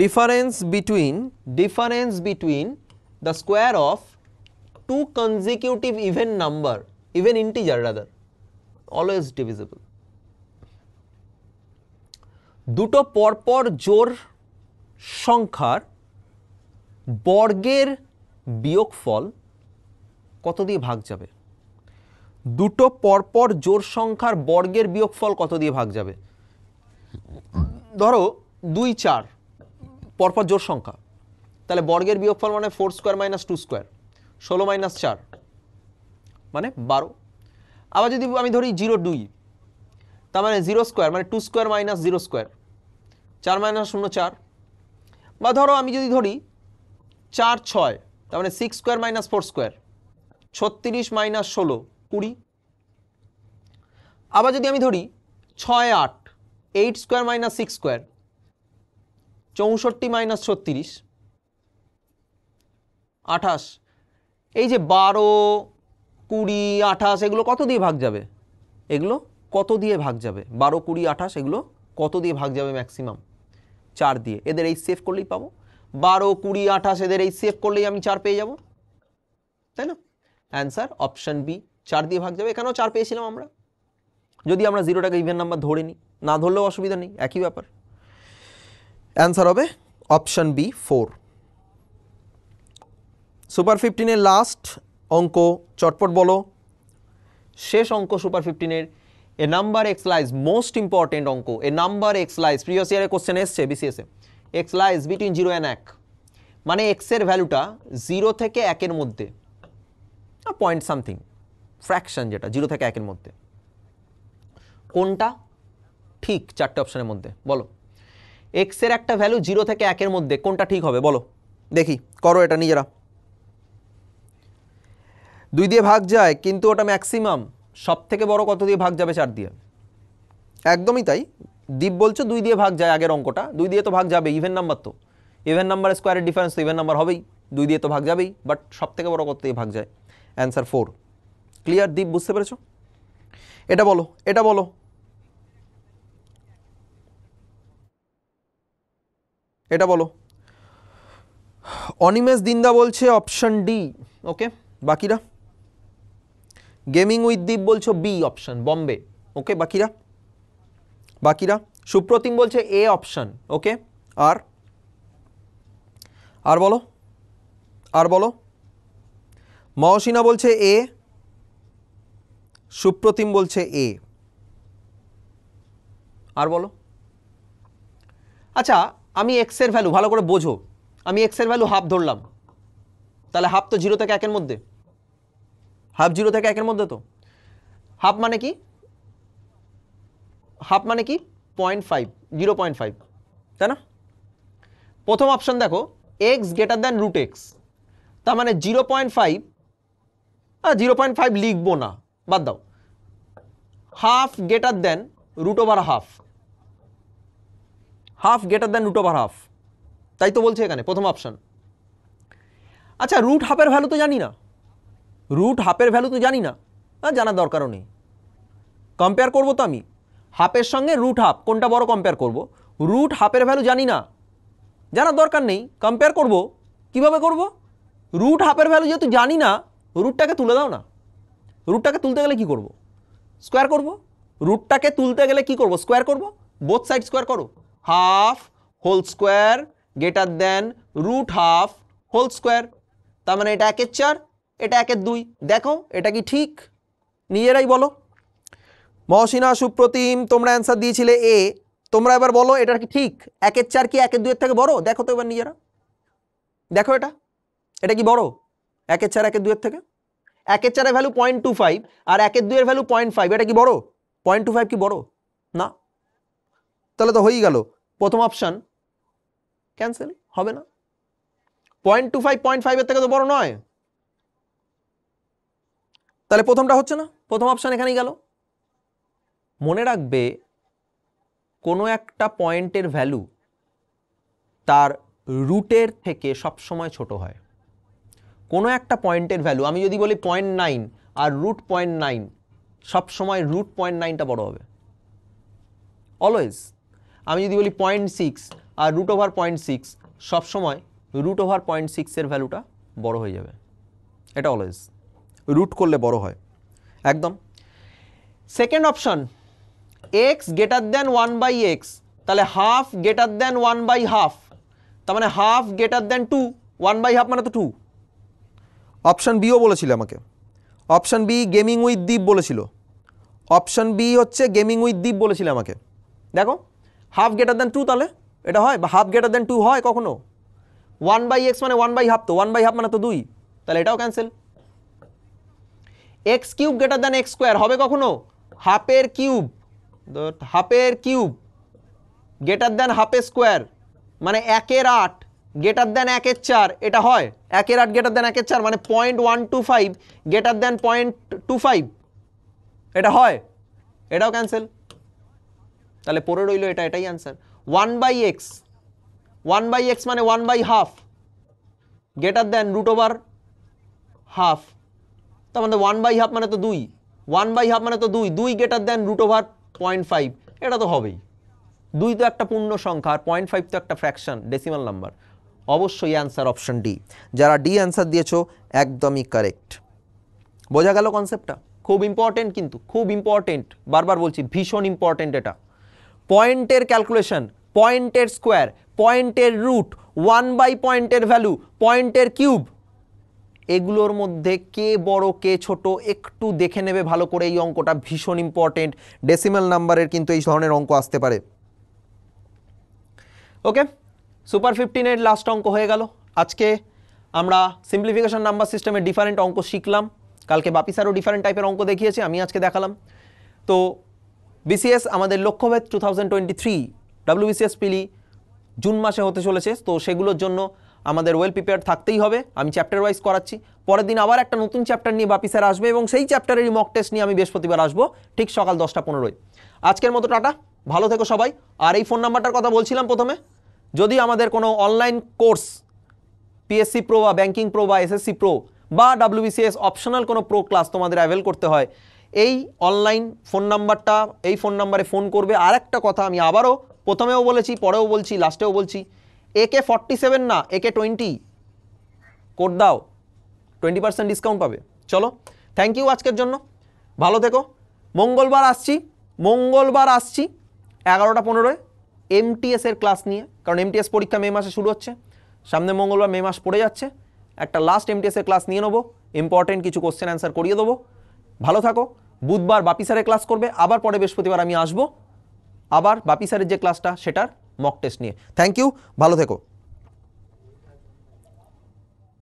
difference between difference between the square of two consecutive even number even integer rather always divisible দুটো পরপর জোর সংখ্যার বর্গের বিয়োগফল কত দিয়ে ভাগ যাবে দুটো পরপর জোর সংখ্যার বর্গের বিয়োগফল কত দিয়ে ভাগ যাবে ধরো দুই চার পরপর জোর সংখ্যা তাহলে বর্গের বিয়োগফল মানে four square minus two square ষোলো মাইনাস চার মানে বারো আবার যদি আমি ধরি জিরো দুই তার মানে জিরো স্কোয়ার মানে two square minus zero square চার মাইনাস শূন্য চার বা ধরো আমি যদি ধরি চার ছয় তার মানে six square minus four square ছত্রিশ মাইনাস ষোলো কুড়ি আবার যদি আমি ধরি ছয় আট eight square minus six square চৌষট্টি মাইনাস ছত্রিশ আঠাশ এই যে বারো কুড়ি আঠাশ এগুলো কত দিয়ে ভাগ যাবে এগুলো কত দিয়ে ভাগ যাবে বারো কুড়ি আঠাশ এগুলো কত দিয়ে ভাগ যাবে ম্যাক্সিমাম চার দিয়ে এদের এই সেভ করলেই পাবো বারো কুড়ি আঠাশ এদের এই সেভ করলেই আমি চার পেয়ে যাব তাই না অ্যান্সার অপশান বি চার দিয়ে ভাগ যাবে এখানেও চার পেয়েছিলাম আমরা যদি আমরা জিরোটাকে ইভেন নাম্বার ধরে নিই না ধরলেও অসুবিধা নেই একই ব্যাপার অ্যান্সার হবে অপশান বি ফোর সুপার ফিফটিনের লাস্ট অঙ্ক চটপট বলো শেষ অঙ্ক সুপার ফিফটিনের a number X lies most important অঙ্ক a number X lies previous question এসছে বিসিএসএ X lies between zero and এক মানে এক্সের ভ্যালুটা জিরো থেকে একের মধ্যে পয়েন্ট সামথিং ফ্র্যাকশন যেটা জিরো থেকে একের মধ্যে কোনটা ঠিক চারটে অপশানের মধ্যে বলো এক্সের একটা ভ্যালু জিরো থেকে একের মধ্যে কোনটা ঠিক হবে বলো দেখি করো এটা নিজেরা দুই দিয়ে ভাগ যায় কিন্তু ওটা ম্যাক্সিমাম সব থেকে বড় কত দিয়ে ভাগ যাবে চার দিয়ে একদমই তাই দ্বীপ বলছো দুই দিয়ে ভাগ যায় আগের অঙ্কটা দুই দিয়ে তো ভাগ যাবে ইভেন নাম্বার তো ইভেন নাম্বার স্কোয়ারের ডিফারেন্স তো ইভেন নাম্বার হবেই দুই দিয়ে তো ভাগ যাবেই বাট সব থেকে বড় কত দিয়ে ভাগ যায় অ্যান্সার ফোর ক্লিয়ার দ্বীপ বুঝতে পেরেছ এটা বলো এটা বলো এটা বলো অনিমেষ দিন্দা বলছে অপশন ডি ওকে বাকিরা গেমিং উইথ দ্বীপ বলছো বি অপশন বম্বে ওকে বাকিরা বাকিরা সুপ্রতিম বলছে এ অপশন ওকে আর আর বলো আর বলো মহসিনা বলছে এ সুপ্রতিম বলছে এ আর বলো আচ্ছা আমি এক্সের ভ্যালু ভালো করে বোঝো আমি এক্সের ভ্যালু হাফ ধরলাম তাহলে হাফ তো জিরো থেকে একের মধ্যে হাফ জিরো থেকে একের মধ্যে তো হাফ মানে কি হাফ মানে কি point five zero point five তাই না প্রথম অপশন দেখো X greater than root X তার মানে zero point five zero point five লিখবো না বাদ দাও half greater than root over half half greater than root over half তাই তো বলছে এখানে প্রথম অপশান আচ্ছা রুট হাফের ভ্যালু তো জানি না রুট হাফের ভ্যালু তো জানি না হ্যাঁ জানার দরকারও নেই কম্পেয়ার করবো তো আমি হাফের সঙ্গে রুট হাফ কোনটা বড় কম্পেয়ার করব। রুট হাফের ভ্যালু জানি না জানার দরকার নেই কম্পেয়ার করব কিভাবে করব। রুট হাফের ভ্যালু যেহেতু জানি না রুটটাকে তুলে দাও না রুটটাকে তুলতে গেলে কি করব স্কোয়ার করব রুটটাকে তুলতে গেলে কি করব স্কোয়ার করব বোথ সাইড স্কোয়ার করো half whole square greater than root half whole square তার মানে এটা একের চার এটা একের দুই দেখো এটা কি ঠিক নিজেরাই বলো মহসিনা সুপ্রতিম তোমরা অ্যান্সার দিয়েছিলে এ তোমরা এবার বলো এটা কি ঠিক একের চার কি একের দুয়ের থেকে বড় দেখো তো এবার নিজেরা দেখো এটা এটা কি বড় একের চার একের দুয়ের থেকে একের চারের ভ্যালু পয়েন্ট টু ফাইভ আর একের দুয়ের ভ্যালু পয়েন্ট ফাইভ এটা কি বড় পয়েন্ট টু ফাইভ কি বড় না তাহলে তো হয়েই গেল প্রথম অপশান ক্যান্সেল হবে না পয়েন্ট টু ফাইভ পয়েন্ট ফাইভের থেকে তো বড় নয় তাহলে প্রথমটা হচ্ছে না প্রথম অপশান এখানেই গেল মনে রাখবে কোনো একটা পয়েন্টের ভ্যালু তার রুটের থেকে সবসময় ছোট হয় কোনো একটা পয়েন্টের ভ্যালু আমি যদি বলি পয়েন্ট নাইন আর রুট পয়েন্ট নাইন সবসময় রুট পয়েন্ট নাইনটা বড়ো হবে অলওয়েজ আমি যদি বলি পয়েন্ট সিক্স আর রুট ওভার পয়েন্ট সিক্স সবসময় রুট ওভার পয়েন্ট সিক্সের ভ্যালুটা বড় হয়ে যাবে এটা অলওয়েজ রুট করলে বড় হয় একদম second option X greater than one by X তাহলে half greater than one by half তার মানে half greater than two one by half মানে তো টু অপশান বিও বলেছিল আমাকে option B gaming with Dwip বলেছিল অপশান বি হচ্ছে গেমিং উইথ দ্বীপ বলেছিল আমাকে দেখো হাফ গেটার দ্যান টু তাহলে এটা হয় বা হাফ গেটার দ্যান টু হয় কখনো ওয়ান বাই এক্স মানে ওয়ান বাই হাফ তো ওয়ান বাই হাফ মানে তো দুই তাহলে এটাও cancel X cube greater than X square হবে কখনো হাফের কিউব হাফের কিউব গেটার দ্যান হাফের স্কোয়ার মানে একের আট গেটার দেন একের চার এটা হয় একের আট গেটার দেন একের চার মানে point one two five greater than point two five এটা হয় এটাও ক্যান্সেল তাহলে পরে রইল এটা এটাই answer one by X one by X মানে one by half greater than root over half তার মানে ওয়ান বাই হাফ মানে তো দুই ওয়ান বাই হাফ মানে তো দুই দুই greater than root over point five এটা তো হবেই দুই তো একটা পূর্ণ সংখ্যা আর পয়েন্ট ফাইভ তো একটা ফ্র্যাকশন ডেসিমাল নাম্বার অবশ্যই অ্যান্সার অপশান ডি যারা ডি অ্যান্সার দিয়েছ একদমই কারেক্ট বোঝা গেল কনসেপ্টটা খুব ইম্পর্টেন্ট কিন্তু খুব ইম্পর্টেন্ট বারবার বলছি ভীষণ ইম্পর্টেন্ট এটা পয়েন্টের ক্যালকুলেশন পয়েন্টের স্কোয়ার পয়েন্টের রুট ওয়ান বাই পয়েন্টের ভ্যালু পয়েন্টের কিউব এগুলোর মধ্যে কে বড় কে ছোট একটু দেখে নেবে ভালো করে এই অঙ্কটা ভীষণ ইম্পর্টেন্ট ডেসিমেল নাম্বারের কিন্তু এই ধরনের অঙ্ক আসতে পারে ওকে সুপার ফিফটিনের লাস্ট অঙ্ক হয়ে গেল আজকে আমরা সিম্পলিফিকেশন নাম্বার সিস্টেমের ডিফারেন্ট অঙ্ক শিখলাম কালকে বাপি স্যারও ডিফারেন্ট টাইপের অঙ্ক দেখিয়েছে আমি আজকে দেখালাম তো বিসিএস আমাদের লক্ষ্যভেদ two thousand twenty three WBCS পিলি জুন মাসে হতে চলেছে তো সেগুলোর জন্য আমাদের ওয়েল প্রিপেয়ার থাকতেই হবে আমি চ্যাপ্টার ওয়াইজ করাচ্ছি পরের দিন আবার একটা নতুন চ্যাপ্টার নিয়ে বাপি স্যার আসবে এবং সেই চ্যাপ্টারেরই মক টেস্ট নিয়ে আমি বৃহস্পতিবার আসবো ঠিক সকাল দশটা পনেরোয় আজকের মতো টাটা ভালো থেকো সবাই আর এই ফোন নাম্বারটার কথা বলছিলাম প্রথমে যদি আমাদের কোনো অনলাইন কোর্স পিএসসি প্রো বা ব্যাঙ্কিং প্রো বা এসএসসি প্রো বা ডাব্লিউবিসিএস অপশনাল কোনো প্রো ক্লাস তোমাদের অ্যাভেল করতে হয় এই অনলাইন ফোন নাম্বারটা এই ফোন নাম্বারে ফোন করবে আর একটা কথা আমি আবারও প্রথমেও বলেছি পরেও বলছি লাস্টেও বলছি একে ফর্টি সেভেন না একে টোয়েন্টি কোড দাও টোয়েন্টি পার্সেন্ট ডিসকাউন্ট পাবে চলো থ্যাংক ইউ আজকের জন্য ভালো থেকো মঙ্গলবার আসছি মঙ্গলবার আসছি এগারোটা পনেরোয় এমটিএস এর ক্লাস নিয়ে কারণ এমটিএস পরীক্ষা মে মাসে শুরু হচ্ছে সামনে মঙ্গলবার মে মাস পড়ে যাচ্ছে একটা লাস্ট এমটিএস এর ক্লাস নিয়ে নেবো ইম্পর্টেন্ট কিছু কোশ্চেন অ্যান্সার করিয়ে দেবো ভালো থাকো বুধবার বাপি স্যারের ক্লাস করবে আবার পরে বৃহস্পতিবার আমি আসবো আবার বাপি স্যারের যে ক্লাসটা সেটার মক টেস্ট নিয়ে থ্যাংক ইউ ভালো থেকো